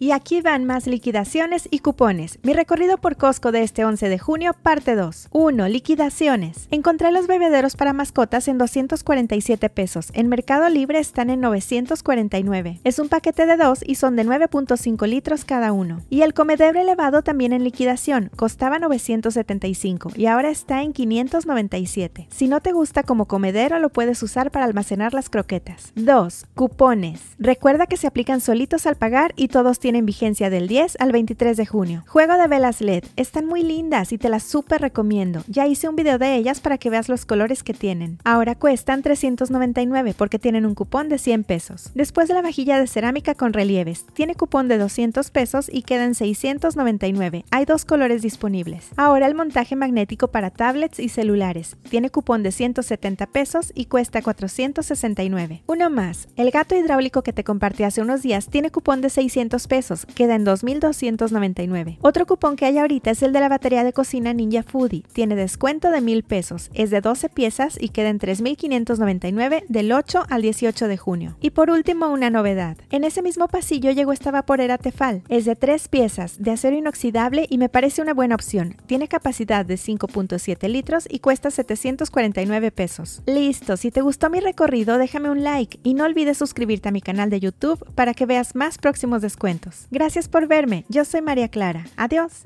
Y aquí van más liquidaciones y cupones. Mi recorrido por Costco de este 11 de junio, parte 2. 1. Liquidaciones. Encontré los bebederos para mascotas en 247 pesos. En Mercado Libre están en 949. Es un paquete de dos y son de 9.5 litros cada uno. Y el comedero elevado también en liquidación. Costaba 975 y ahora está en 597. Si no te gusta como comedero, lo puedes usar para almacenar las croquetas. 2. Cupones. Recuerda que se aplican solitos al pagar y todos tienen tienen vigencia del 10 al 23 de junio. Juego de velas LED. Están muy lindas y te las súper recomiendo. Ya hice un video de ellas para que veas los colores que tienen. Ahora cuestan 399 porque tienen un cupón de 100 pesos. Después la vajilla de cerámica con relieves. Tiene cupón de 200 pesos y queda en 699. Hay dos colores disponibles. Ahora el montaje magnético para tablets y celulares. Tiene cupón de 170 pesos y cuesta 469. Uno más. El gato hidráulico que te compartí hace unos días tiene cupón de 600 pesos queda en 2.299. Otro cupón que hay ahorita es el de la batería de cocina Ninja Foodie, tiene descuento de 1.000 pesos, es de 12 piezas y queda en 3.599 del 8 al 18 de junio. Y por último, una novedad. En ese mismo pasillo llegó esta vaporera Tefal, es de 3 piezas, de acero inoxidable y me parece una buena opción, tiene capacidad de 5.7 litros y cuesta 749 pesos. Listo, si te gustó mi recorrido déjame un like y no olvides suscribirte a mi canal de YouTube para que veas más próximos descuentos. Gracias por verme. Yo soy María Clara. Adiós.